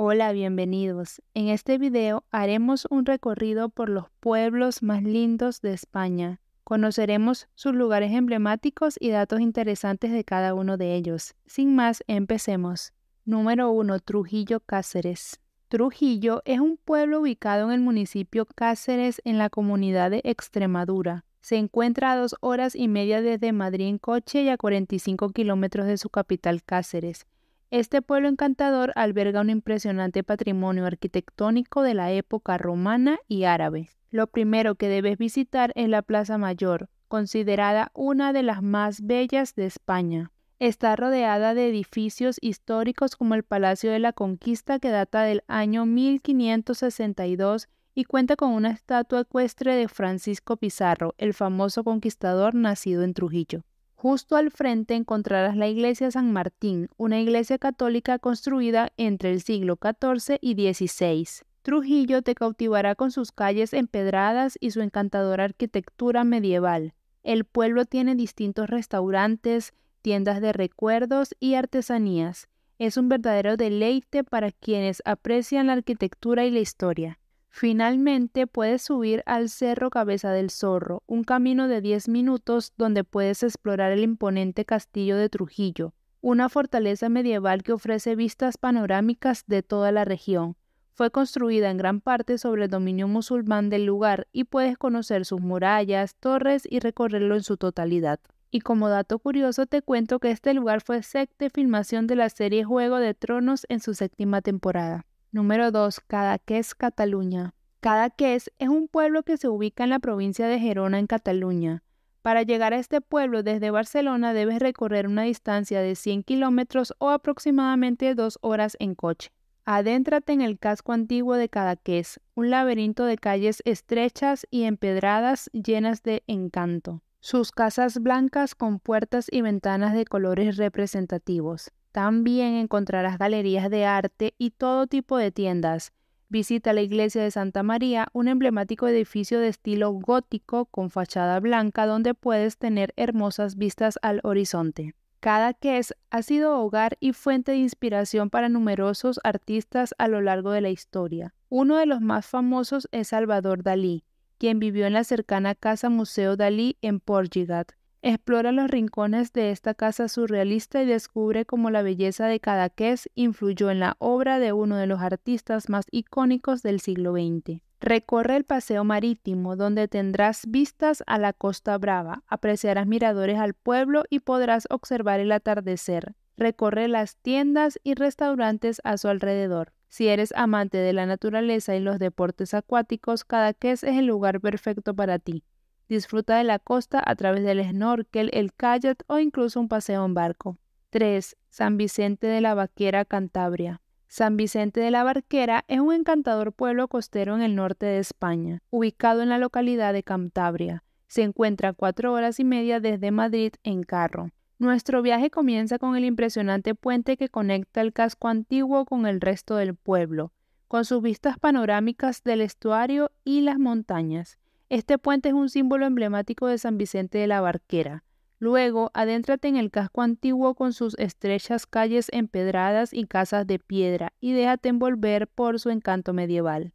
Hola, bienvenidos. En este video haremos un recorrido por los pueblos más lindos de España. Conoceremos sus lugares emblemáticos y datos interesantes de cada uno de ellos. Sin más, empecemos. Número 1. Trujillo Cáceres. Trujillo es un pueblo ubicado en el municipio Cáceres en la comunidad de Extremadura. Se encuentra a dos horas y media desde Madrid en coche y a 45 kilómetros de su capital Cáceres este pueblo encantador alberga un impresionante patrimonio arquitectónico de la época romana y árabe. Lo primero que debes visitar es la Plaza Mayor, considerada una de las más bellas de España. Está rodeada de edificios históricos como el Palacio de la Conquista que data del año 1562 y cuenta con una estatua ecuestre de Francisco Pizarro, el famoso conquistador nacido en Trujillo. Justo al frente encontrarás la iglesia San Martín, una iglesia católica construida entre el siglo XIV y XVI. Trujillo te cautivará con sus calles empedradas y su encantadora arquitectura medieval. El pueblo tiene distintos restaurantes, tiendas de recuerdos y artesanías. Es un verdadero deleite para quienes aprecian la arquitectura y la historia. Finalmente puedes subir al Cerro Cabeza del Zorro, un camino de 10 minutos donde puedes explorar el imponente castillo de Trujillo, una fortaleza medieval que ofrece vistas panorámicas de toda la región. Fue construida en gran parte sobre el dominio musulmán del lugar y puedes conocer sus murallas, torres y recorrerlo en su totalidad. Y como dato curioso te cuento que este lugar fue set de filmación de la serie Juego de Tronos en su séptima temporada. Número 2. Cadaqués, Cataluña. Cadaqués es un pueblo que se ubica en la provincia de Gerona, en Cataluña. Para llegar a este pueblo desde Barcelona debes recorrer una distancia de 100 kilómetros o aproximadamente dos horas en coche. Adéntrate en el casco antiguo de Cadaqués, un laberinto de calles estrechas y empedradas llenas de encanto. Sus casas blancas con puertas y ventanas de colores representativos. También encontrarás galerías de arte y todo tipo de tiendas. Visita la iglesia de Santa María, un emblemático edificio de estilo gótico con fachada blanca donde puedes tener hermosas vistas al horizonte. Cada ques ha sido hogar y fuente de inspiración para numerosos artistas a lo largo de la historia. Uno de los más famosos es Salvador Dalí, quien vivió en la cercana Casa Museo Dalí en Portugal. Explora los rincones de esta casa surrealista y descubre cómo la belleza de Cadaqués influyó en la obra de uno de los artistas más icónicos del siglo XX. Recorre el paseo marítimo, donde tendrás vistas a la Costa Brava, apreciarás miradores al pueblo y podrás observar el atardecer. Recorre las tiendas y restaurantes a su alrededor. Si eres amante de la naturaleza y los deportes acuáticos, Cadaqués es el lugar perfecto para ti. Disfruta de la costa a través del snorkel, el kayak o incluso un paseo en barco. 3. San Vicente de la Vaquera, Cantabria. San Vicente de la Barquera es un encantador pueblo costero en el norte de España, ubicado en la localidad de Cantabria. Se encuentra a cuatro horas y media desde Madrid en carro. Nuestro viaje comienza con el impresionante puente que conecta el casco antiguo con el resto del pueblo, con sus vistas panorámicas del estuario y las montañas. Este puente es un símbolo emblemático de San Vicente de la Barquera. Luego, adéntrate en el casco antiguo con sus estrechas calles empedradas y casas de piedra y déjate envolver por su encanto medieval.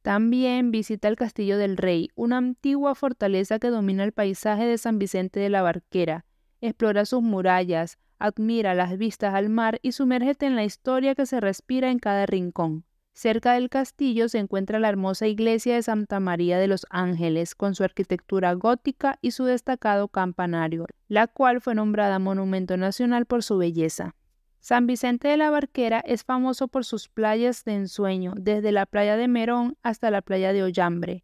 También visita el Castillo del Rey, una antigua fortaleza que domina el paisaje de San Vicente de la Barquera. Explora sus murallas, admira las vistas al mar y sumérgete en la historia que se respira en cada rincón. Cerca del castillo se encuentra la hermosa iglesia de Santa María de los Ángeles, con su arquitectura gótica y su destacado campanario, la cual fue nombrada Monumento Nacional por su belleza. San Vicente de la Barquera es famoso por sus playas de ensueño, desde la playa de Merón hasta la playa de Ollambre.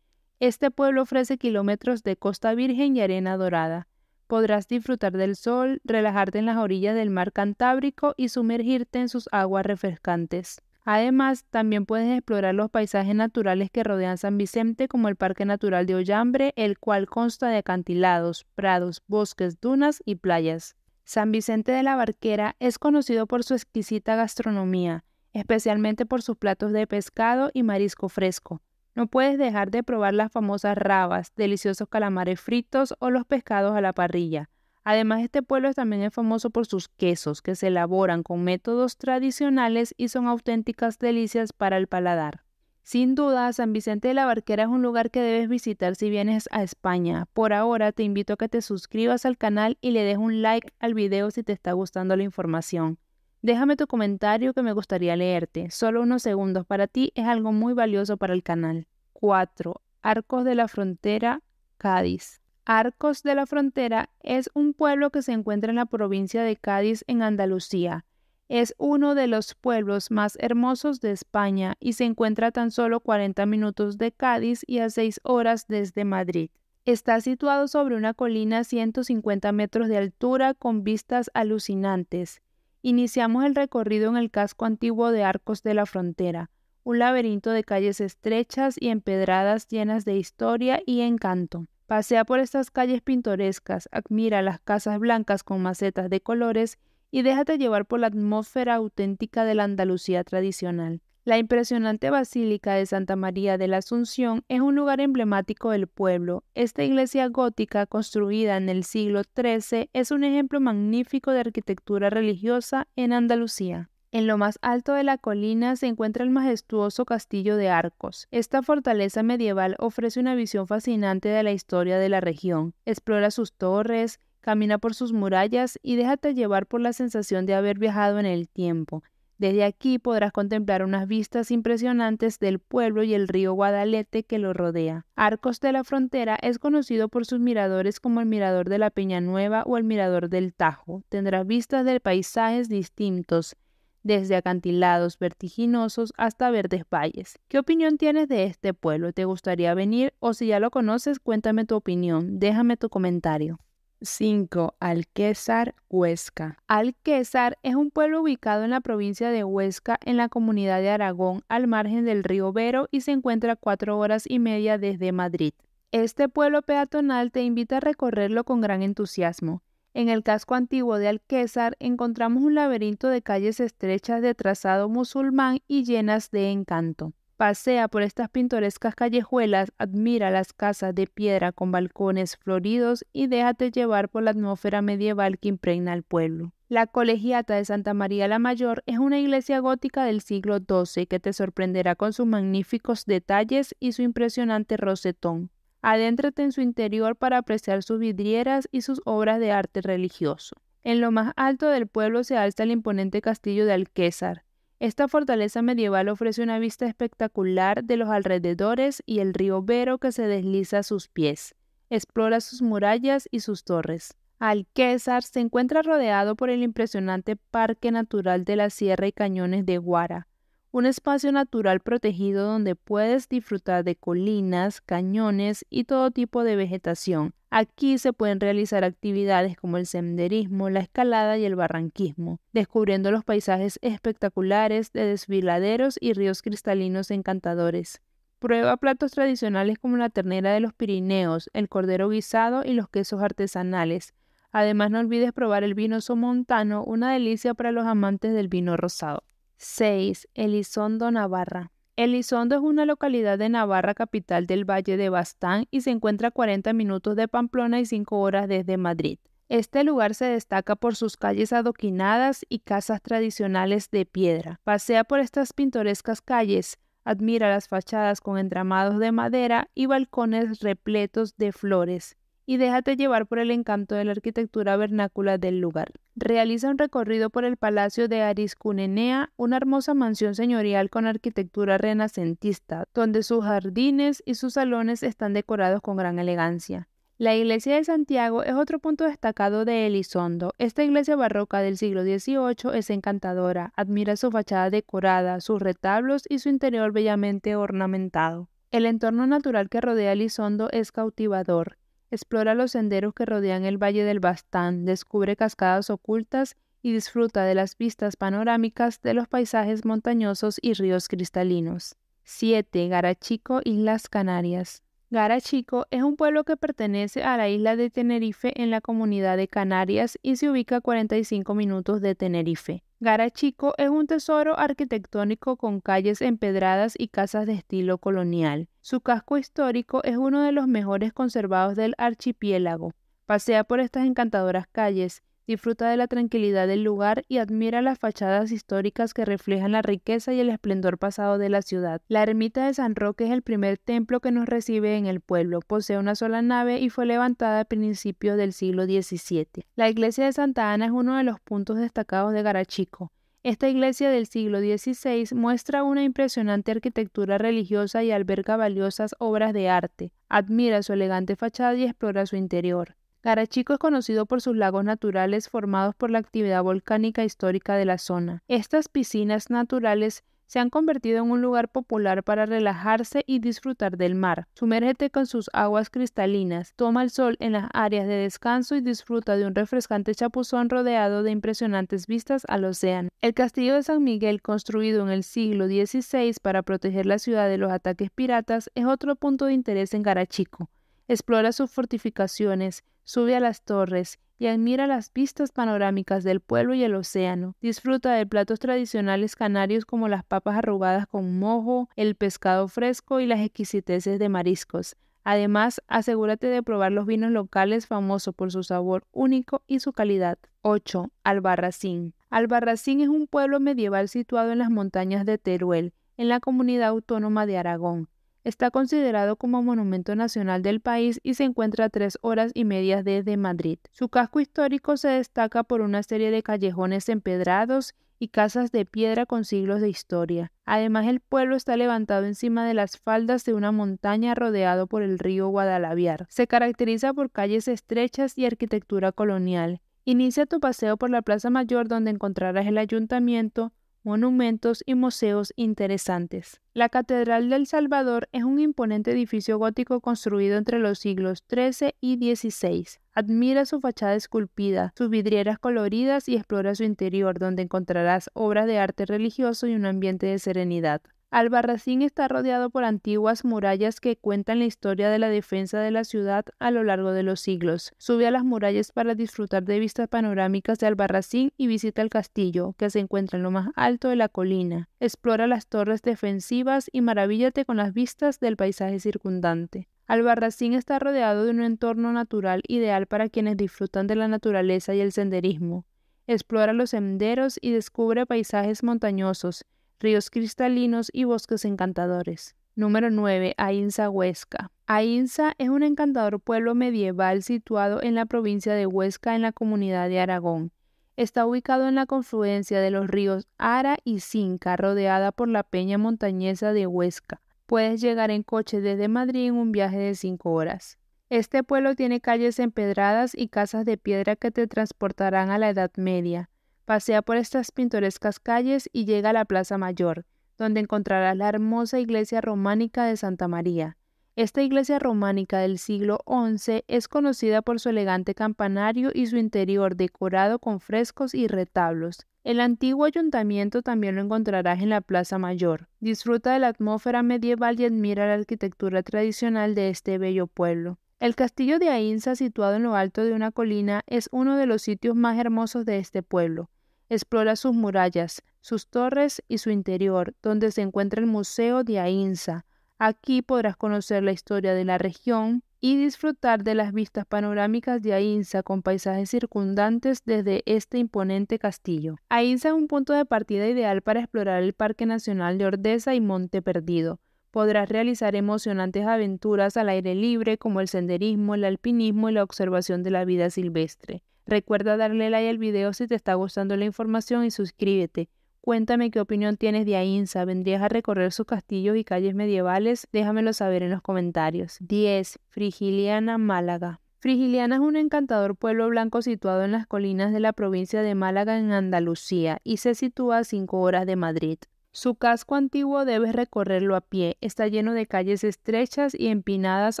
Este pueblo ofrece kilómetros de costa virgen y arena dorada. Podrás disfrutar del sol, relajarte en las orillas del mar Cantábrico y sumergirte en sus aguas refrescantes. Además, también puedes explorar los paisajes naturales que rodean San Vicente, como el Parque Natural de Ollambre, el cual consta de acantilados, prados, bosques, dunas y playas. San Vicente de la Barquera es conocido por su exquisita gastronomía, especialmente por sus platos de pescado y marisco fresco. No puedes dejar de probar las famosas rabas, deliciosos calamares fritos o los pescados a la parrilla. Además, este pueblo también es famoso por sus quesos, que se elaboran con métodos tradicionales y son auténticas delicias para el paladar. Sin duda, San Vicente de la Barquera es un lugar que debes visitar si vienes a España. Por ahora, te invito a que te suscribas al canal y le des un like al video si te está gustando la información. Déjame tu comentario que me gustaría leerte. Solo unos segundos para ti es algo muy valioso para el canal. 4. Arcos de la Frontera, Cádiz. Arcos de la Frontera es un pueblo que se encuentra en la provincia de Cádiz, en Andalucía. Es uno de los pueblos más hermosos de España y se encuentra a tan solo 40 minutos de Cádiz y a 6 horas desde Madrid. Está situado sobre una colina a 150 metros de altura con vistas alucinantes. Iniciamos el recorrido en el casco antiguo de Arcos de la Frontera, un laberinto de calles estrechas y empedradas llenas de historia y encanto. Pasea por estas calles pintorescas, admira las casas blancas con macetas de colores y déjate llevar por la atmósfera auténtica de la Andalucía tradicional. La impresionante Basílica de Santa María de la Asunción es un lugar emblemático del pueblo. Esta iglesia gótica, construida en el siglo XIII, es un ejemplo magnífico de arquitectura religiosa en Andalucía. En lo más alto de la colina se encuentra el majestuoso castillo de Arcos. Esta fortaleza medieval ofrece una visión fascinante de la historia de la región. Explora sus torres, camina por sus murallas y déjate llevar por la sensación de haber viajado en el tiempo. Desde aquí podrás contemplar unas vistas impresionantes del pueblo y el río Guadalete que lo rodea. Arcos de la Frontera es conocido por sus miradores como el Mirador de la Peña Nueva o el Mirador del Tajo. Tendrás vistas de paisajes distintos, desde acantilados vertiginosos hasta verdes valles. ¿Qué opinión tienes de este pueblo? ¿Te gustaría venir o si ya lo conoces, cuéntame tu opinión? Déjame tu comentario. 5. Alquézar, Huesca. Alquézar es un pueblo ubicado en la provincia de Huesca, en la comunidad de Aragón, al margen del río Vero y se encuentra a cuatro horas y media desde Madrid. Este pueblo peatonal te invita a recorrerlo con gran entusiasmo. En el casco antiguo de Alquézar encontramos un laberinto de calles estrechas de trazado musulmán y llenas de encanto. Pasea por estas pintorescas callejuelas, admira las casas de piedra con balcones floridos y déjate llevar por la atmósfera medieval que impregna el pueblo. La Colegiata de Santa María la Mayor es una iglesia gótica del siglo XII que te sorprenderá con sus magníficos detalles y su impresionante rosetón. Adéntrate en su interior para apreciar sus vidrieras y sus obras de arte religioso. En lo más alto del pueblo se alza el imponente castillo de Alquézar. Esta fortaleza medieval ofrece una vista espectacular de los alrededores y el río Vero que se desliza a sus pies. Explora sus murallas y sus torres. Alquézar se encuentra rodeado por el impresionante Parque Natural de la Sierra y Cañones de Guara, un espacio natural protegido donde puedes disfrutar de colinas, cañones y todo tipo de vegetación. Aquí se pueden realizar actividades como el senderismo, la escalada y el barranquismo, descubriendo los paisajes espectaculares de desfiladeros y ríos cristalinos encantadores. Prueba platos tradicionales como la ternera de los Pirineos, el cordero guisado y los quesos artesanales. Además, no olvides probar el vino somontano, una delicia para los amantes del vino rosado. 6. Elizondo, Navarra. Elizondo es una localidad de Navarra, capital del Valle de Bastán, y se encuentra a 40 minutos de Pamplona y 5 horas desde Madrid. Este lugar se destaca por sus calles adoquinadas y casas tradicionales de piedra. Pasea por estas pintorescas calles, admira las fachadas con entramados de madera y balcones repletos de flores y déjate llevar por el encanto de la arquitectura vernácula del lugar. Realiza un recorrido por el Palacio de Ariscunenea, una hermosa mansión señorial con arquitectura renacentista, donde sus jardines y sus salones están decorados con gran elegancia. La iglesia de Santiago es otro punto destacado de Elizondo. Esta iglesia barroca del siglo XVIII es encantadora. Admira su fachada decorada, sus retablos y su interior bellamente ornamentado. El entorno natural que rodea Elizondo es cautivador. Explora los senderos que rodean el Valle del Bastán, descubre cascadas ocultas y disfruta de las vistas panorámicas de los paisajes montañosos y ríos cristalinos. 7. Garachico, Islas Canarias. Garachico es un pueblo que pertenece a la isla de Tenerife en la comunidad de Canarias y se ubica a 45 minutos de Tenerife. Garachico es un tesoro arquitectónico con calles empedradas y casas de estilo colonial. Su casco histórico es uno de los mejores conservados del archipiélago. Pasea por estas encantadoras calles, disfruta de la tranquilidad del lugar y admira las fachadas históricas que reflejan la riqueza y el esplendor pasado de la ciudad. La ermita de San Roque es el primer templo que nos recibe en el pueblo, posee una sola nave y fue levantada a principios del siglo XVII. La iglesia de Santa Ana es uno de los puntos destacados de Garachico. Esta iglesia del siglo XVI muestra una impresionante arquitectura religiosa y alberga valiosas obras de arte. Admira su elegante fachada y explora su interior. Garachico es conocido por sus lagos naturales formados por la actividad volcánica histórica de la zona. Estas piscinas naturales se han convertido en un lugar popular para relajarse y disfrutar del mar. Sumérgete con sus aguas cristalinas, toma el sol en las áreas de descanso y disfruta de un refrescante chapuzón rodeado de impresionantes vistas al océano. El castillo de San Miguel, construido en el siglo XVI para proteger la ciudad de los ataques piratas, es otro punto de interés en Garachico. Explora sus fortificaciones, sube a las torres, y admira las vistas panorámicas del pueblo y el océano. Disfruta de platos tradicionales canarios como las papas arrugadas con mojo, el pescado fresco y las exquisiteces de mariscos. Además, asegúrate de probar los vinos locales famosos por su sabor único y su calidad. 8. Albarracín. Albarracín es un pueblo medieval situado en las montañas de Teruel, en la comunidad autónoma de Aragón. Está considerado como monumento nacional del país y se encuentra a tres horas y media desde Madrid. Su casco histórico se destaca por una serie de callejones empedrados y casas de piedra con siglos de historia. Además, el pueblo está levantado encima de las faldas de una montaña rodeado por el río Guadalaviar. Se caracteriza por calles estrechas y arquitectura colonial. Inicia tu paseo por la Plaza Mayor donde encontrarás el ayuntamiento, monumentos y museos interesantes. La Catedral del Salvador es un imponente edificio gótico construido entre los siglos XIII y XVI. Admira su fachada esculpida, sus vidrieras coloridas y explora su interior, donde encontrarás obras de arte religioso y un ambiente de serenidad. Albarracín está rodeado por antiguas murallas que cuentan la historia de la defensa de la ciudad a lo largo de los siglos. Sube a las murallas para disfrutar de vistas panorámicas de Albarracín y visita el castillo, que se encuentra en lo más alto de la colina. Explora las torres defensivas y maravíllate con las vistas del paisaje circundante. Albarracín está rodeado de un entorno natural ideal para quienes disfrutan de la naturaleza y el senderismo. Explora los senderos y descubre paisajes montañosos ríos cristalinos y bosques encantadores. Número 9. Ainsa Huesca. Ainsa es un encantador pueblo medieval situado en la provincia de Huesca en la comunidad de Aragón. Está ubicado en la confluencia de los ríos Ara y Cinca, rodeada por la peña montañesa de Huesca. Puedes llegar en coche desde Madrid en un viaje de 5 horas. Este pueblo tiene calles empedradas y casas de piedra que te transportarán a la Edad Media. Pasea por estas pintorescas calles y llega a la Plaza Mayor, donde encontrarás la hermosa iglesia románica de Santa María. Esta iglesia románica del siglo XI es conocida por su elegante campanario y su interior decorado con frescos y retablos. El antiguo ayuntamiento también lo encontrarás en la Plaza Mayor. Disfruta de la atmósfera medieval y admira la arquitectura tradicional de este bello pueblo. El castillo de Ainsa, situado en lo alto de una colina, es uno de los sitios más hermosos de este pueblo. Explora sus murallas, sus torres y su interior, donde se encuentra el Museo de Ainsa. Aquí podrás conocer la historia de la región y disfrutar de las vistas panorámicas de Ainsa con paisajes circundantes desde este imponente castillo. Ainsa es un punto de partida ideal para explorar el Parque Nacional de Ordesa y Monte Perdido Podrás realizar emocionantes aventuras al aire libre como el senderismo, el alpinismo y la observación de la vida silvestre. Recuerda darle like al video si te está gustando la información y suscríbete. Cuéntame qué opinión tienes de Ainsa. ¿Vendrías a recorrer sus castillos y calles medievales? Déjamelo saber en los comentarios. 10. Frigiliana, Málaga. Frigiliana es un encantador pueblo blanco situado en las colinas de la provincia de Málaga en Andalucía y se sitúa a 5 horas de Madrid. Su casco antiguo debe recorrerlo a pie. Está lleno de calles estrechas y empinadas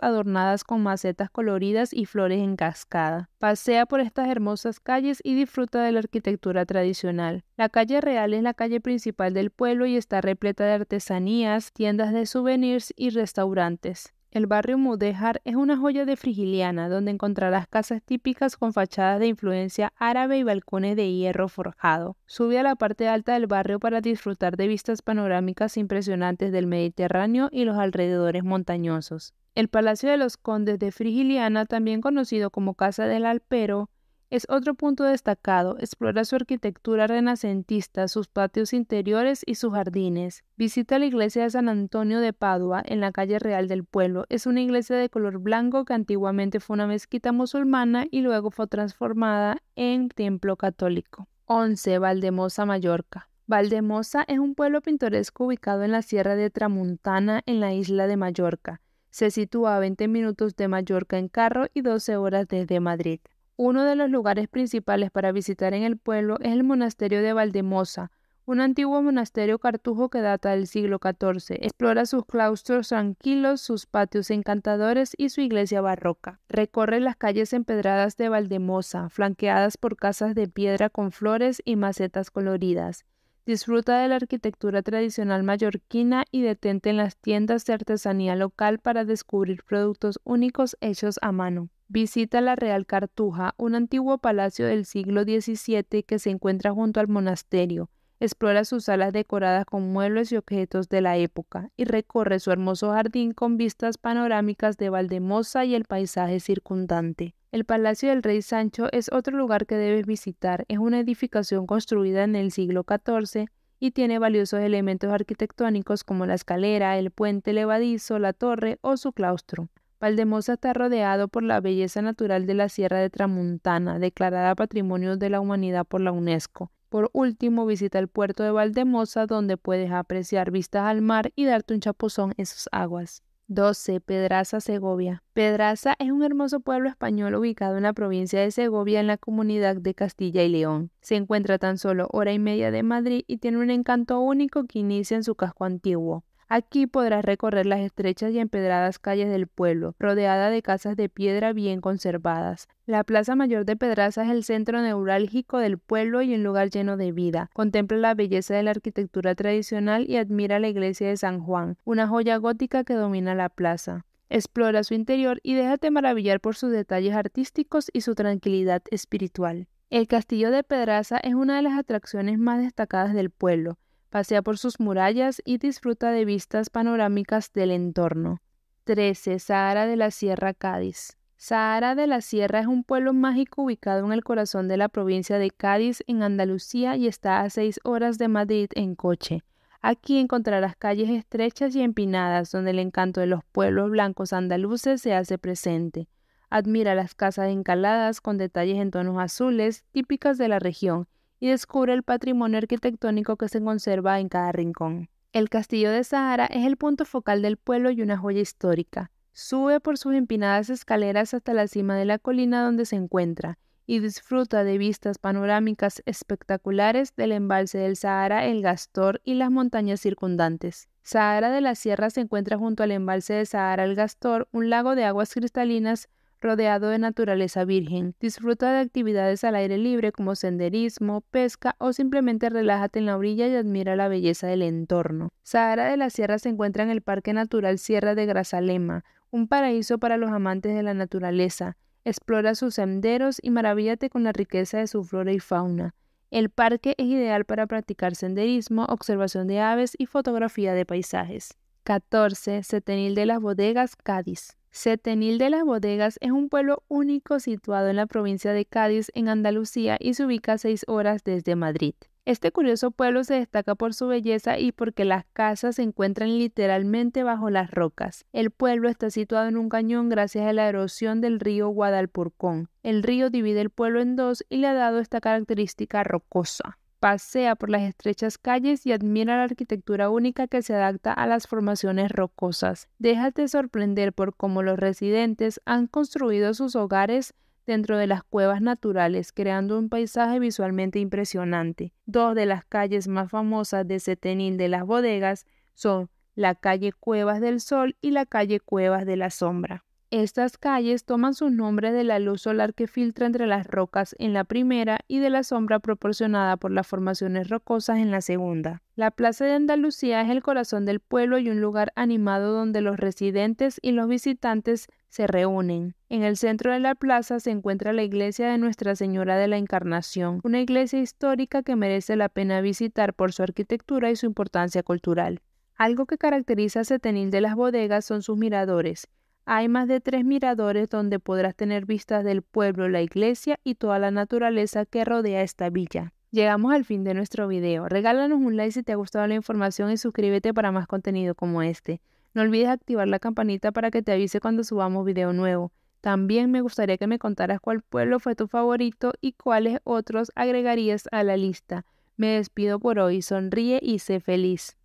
adornadas con macetas coloridas y flores en cascada. Pasea por estas hermosas calles y disfruta de la arquitectura tradicional. La calle real es la calle principal del pueblo y está repleta de artesanías, tiendas de souvenirs y restaurantes. El barrio Mudéjar es una joya de Frigiliana, donde encontrarás casas típicas con fachadas de influencia árabe y balcones de hierro forjado. Sube a la parte alta del barrio para disfrutar de vistas panorámicas impresionantes del Mediterráneo y los alrededores montañosos. El Palacio de los Condes de Frigiliana, también conocido como Casa del Alpero, es otro punto destacado. Explora su arquitectura renacentista, sus patios interiores y sus jardines. Visita la iglesia de San Antonio de Padua en la calle Real del Pueblo. Es una iglesia de color blanco que antiguamente fue una mezquita musulmana y luego fue transformada en templo católico. 11. Valdemosa, Mallorca. Valdemosa es un pueblo pintoresco ubicado en la Sierra de Tramuntana, en la isla de Mallorca. Se sitúa a 20 minutos de Mallorca en carro y 12 horas desde Madrid. Uno de los lugares principales para visitar en el pueblo es el monasterio de Valdemosa, un antiguo monasterio cartujo que data del siglo XIV. Explora sus claustros tranquilos, sus patios encantadores y su iglesia barroca. Recorre las calles empedradas de Valdemosa, flanqueadas por casas de piedra con flores y macetas coloridas. Disfruta de la arquitectura tradicional mallorquina y detente en las tiendas de artesanía local para descubrir productos únicos hechos a mano visita la Real Cartuja, un antiguo palacio del siglo XVII que se encuentra junto al monasterio. Explora sus salas decoradas con muebles y objetos de la época y recorre su hermoso jardín con vistas panorámicas de Valdemosa y el paisaje circundante. El Palacio del Rey Sancho es otro lugar que debes visitar. Es una edificación construida en el siglo XIV y tiene valiosos elementos arquitectónicos como la escalera, el puente levadizo, la torre o su claustro. Valdemosa está rodeado por la belleza natural de la Sierra de Tramuntana, declarada Patrimonio de la Humanidad por la UNESCO. Por último, visita el puerto de Valdemosa, donde puedes apreciar vistas al mar y darte un chapuzón en sus aguas. 12. Pedraza, Segovia. Pedraza es un hermoso pueblo español ubicado en la provincia de Segovia en la comunidad de Castilla y León. Se encuentra tan solo hora y media de Madrid y tiene un encanto único que inicia en su casco antiguo. Aquí podrás recorrer las estrechas y empedradas calles del pueblo, rodeada de casas de piedra bien conservadas. La Plaza Mayor de Pedraza es el centro neurálgico del pueblo y un lugar lleno de vida. Contempla la belleza de la arquitectura tradicional y admira la iglesia de San Juan, una joya gótica que domina la plaza. Explora su interior y déjate maravillar por sus detalles artísticos y su tranquilidad espiritual. El castillo de Pedraza es una de las atracciones más destacadas del pueblo. Pasea por sus murallas y disfruta de vistas panorámicas del entorno. 13. Sahara de la Sierra Cádiz. Sahara de la Sierra es un pueblo mágico ubicado en el corazón de la provincia de Cádiz, en Andalucía, y está a seis horas de Madrid en coche. Aquí encontrarás calles estrechas y empinadas donde el encanto de los pueblos blancos andaluces se hace presente. Admira las casas encaladas con detalles en tonos azules típicas de la región y descubre el patrimonio arquitectónico que se conserva en cada rincón. El castillo de Sahara es el punto focal del pueblo y una joya histórica. Sube por sus empinadas escaleras hasta la cima de la colina donde se encuentra y disfruta de vistas panorámicas espectaculares del embalse del Sahara, el Gastor y las montañas circundantes. Sahara de la Sierra se encuentra junto al embalse de Sahara el Gastor, un lago de aguas cristalinas rodeado de naturaleza virgen. Disfruta de actividades al aire libre como senderismo, pesca o simplemente relájate en la orilla y admira la belleza del entorno. Sahara de la Sierra se encuentra en el Parque Natural Sierra de Grazalema, un paraíso para los amantes de la naturaleza. Explora sus senderos y maravíllate con la riqueza de su flora y fauna. El parque es ideal para practicar senderismo, observación de aves y fotografía de paisajes. 14. Setenil de las Bodegas, Cádiz. Setenil de las Bodegas es un pueblo único situado en la provincia de Cádiz, en Andalucía, y se ubica a seis horas desde Madrid. Este curioso pueblo se destaca por su belleza y porque las casas se encuentran literalmente bajo las rocas. El pueblo está situado en un cañón gracias a la erosión del río Guadalpurcón. El río divide el pueblo en dos y le ha dado esta característica rocosa pasea por las estrechas calles y admira la arquitectura única que se adapta a las formaciones rocosas. Déjate sorprender por cómo los residentes han construido sus hogares dentro de las cuevas naturales, creando un paisaje visualmente impresionante. Dos de las calles más famosas de Setenil de las Bodegas son la calle Cuevas del Sol y la calle Cuevas de la Sombra. Estas calles toman su nombre de la luz solar que filtra entre las rocas en la primera y de la sombra proporcionada por las formaciones rocosas en la segunda. La Plaza de Andalucía es el corazón del pueblo y un lugar animado donde los residentes y los visitantes se reúnen. En el centro de la plaza se encuentra la iglesia de Nuestra Señora de la Encarnación, una iglesia histórica que merece la pena visitar por su arquitectura y su importancia cultural. Algo que caracteriza a Setenil de las bodegas son sus miradores, hay más de tres miradores donde podrás tener vistas del pueblo, la iglesia y toda la naturaleza que rodea esta villa. Llegamos al fin de nuestro video. Regálanos un like si te ha gustado la información y suscríbete para más contenido como este. No olvides activar la campanita para que te avise cuando subamos video nuevo. También me gustaría que me contaras cuál pueblo fue tu favorito y cuáles otros agregarías a la lista. Me despido por hoy, sonríe y sé feliz.